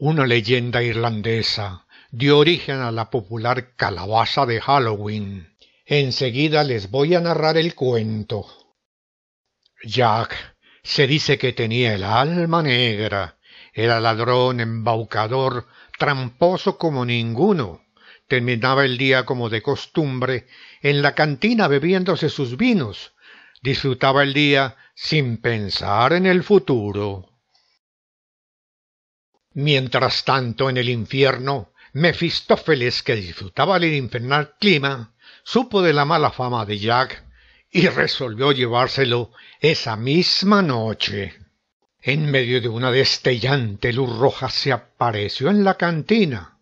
Una leyenda irlandesa dio origen a la popular calabaza de Halloween. Enseguida les voy a narrar el cuento. Jack se dice que tenía el alma negra, era ladrón, embaucador, tramposo como ninguno. Terminaba el día como de costumbre en la cantina bebiéndose sus vinos. Disfrutaba el día sin pensar en el futuro. Mientras tanto, en el infierno, Mefistófeles, que disfrutaba del infernal clima, supo de la mala fama de Jack y resolvió llevárselo esa misma noche. En medio de una destellante luz roja se apareció en la cantina.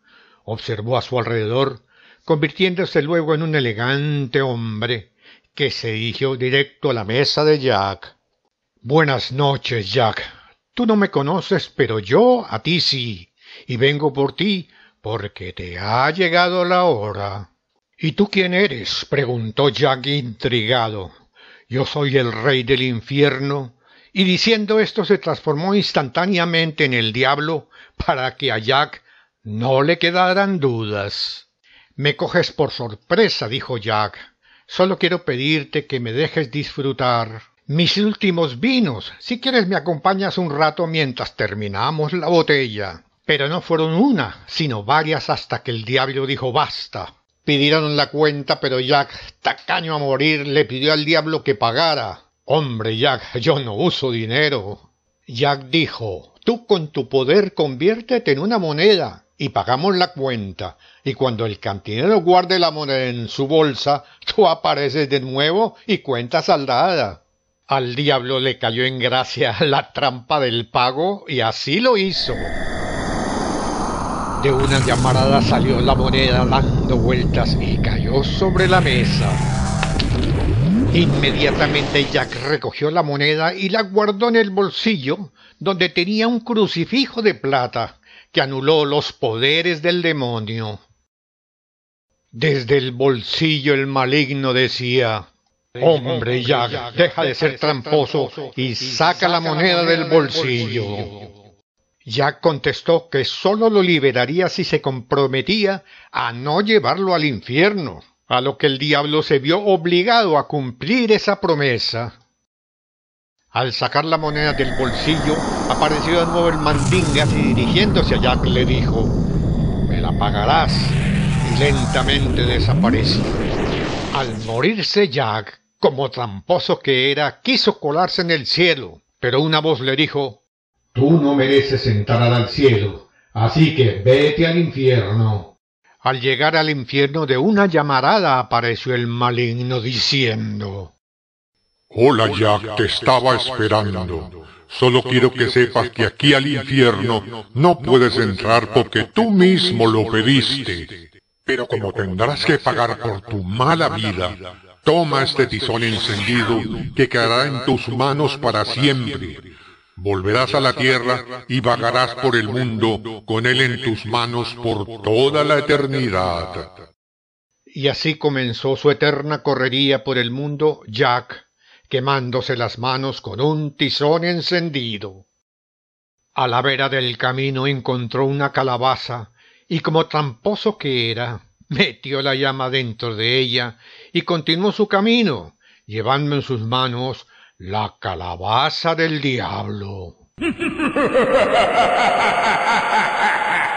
Observó a su alrededor, convirtiéndose luego en un elegante hombre que se dirigió directo a la mesa de Jack. Buenas noches, Jack, Tú no me conoces, pero yo a ti sí, y vengo por ti, porque te ha llegado la hora. ¿Y tú quién eres? preguntó Jack intrigado. Yo soy el rey del infierno. Y diciendo esto se transformó instantáneamente en el diablo para que a Jack no le quedaran dudas. Me coges por sorpresa, dijo Jack. Solo quiero pedirte que me dejes disfrutar mis últimos vinos. Si quieres me acompañas un rato mientras terminamos la botella. Pero no fueron una, sino varias hasta que el diablo dijo basta. Pidieron la cuenta, pero Jack, tacaño a morir, le pidió al diablo que pagara. Hombre, Jack, yo no uso dinero. Jack dijo, tú con tu poder conviértete en una moneda y pagamos la cuenta, y cuando el cantinero guarde la moneda en su bolsa, tú apareces de nuevo y cuenta saldada. Al diablo le cayó en gracia la trampa del pago y así lo hizo. De una llamarada salió la moneda dando vueltas y cayó sobre la mesa. Inmediatamente Jack recogió la moneda y la guardó en el bolsillo, donde tenía un crucifijo de plata que anuló los poderes del demonio. Desde el bolsillo el maligno decía Hombre, Jack, deja de ser tramposo y saca la moneda del bolsillo. Jack contestó que sólo lo liberaría si se comprometía a no llevarlo al infierno, a lo que el diablo se vio obligado a cumplir esa promesa. Al sacar la moneda del bolsillo, apareció de nuevo el mandingas y dirigiéndose a Jack le dijo, me la pagarás. Y lentamente desapareció. Al morirse Jack, como tramposo que era, quiso colarse en el cielo, pero una voz le dijo Tú no mereces entrar al cielo, así que vete al infierno. Al llegar al infierno de una llamarada apareció el maligno diciendo Hola Jack, te estaba esperando. Solo quiero que sepas que aquí al infierno no puedes entrar porque tú mismo lo pediste. Pero como tendrás que pagar por tu mala vida, Toma este tizón encendido que quedará en tus manos para siempre. Volverás a la tierra y vagarás por el mundo con él en tus manos por toda la eternidad. Y así comenzó su eterna correría por el mundo Jack, quemándose las manos con un tizón encendido. A la vera del camino encontró una calabaza, y como tramposo que era, metió la llama dentro de ella y continuó su camino, llevando en sus manos la calabaza del diablo.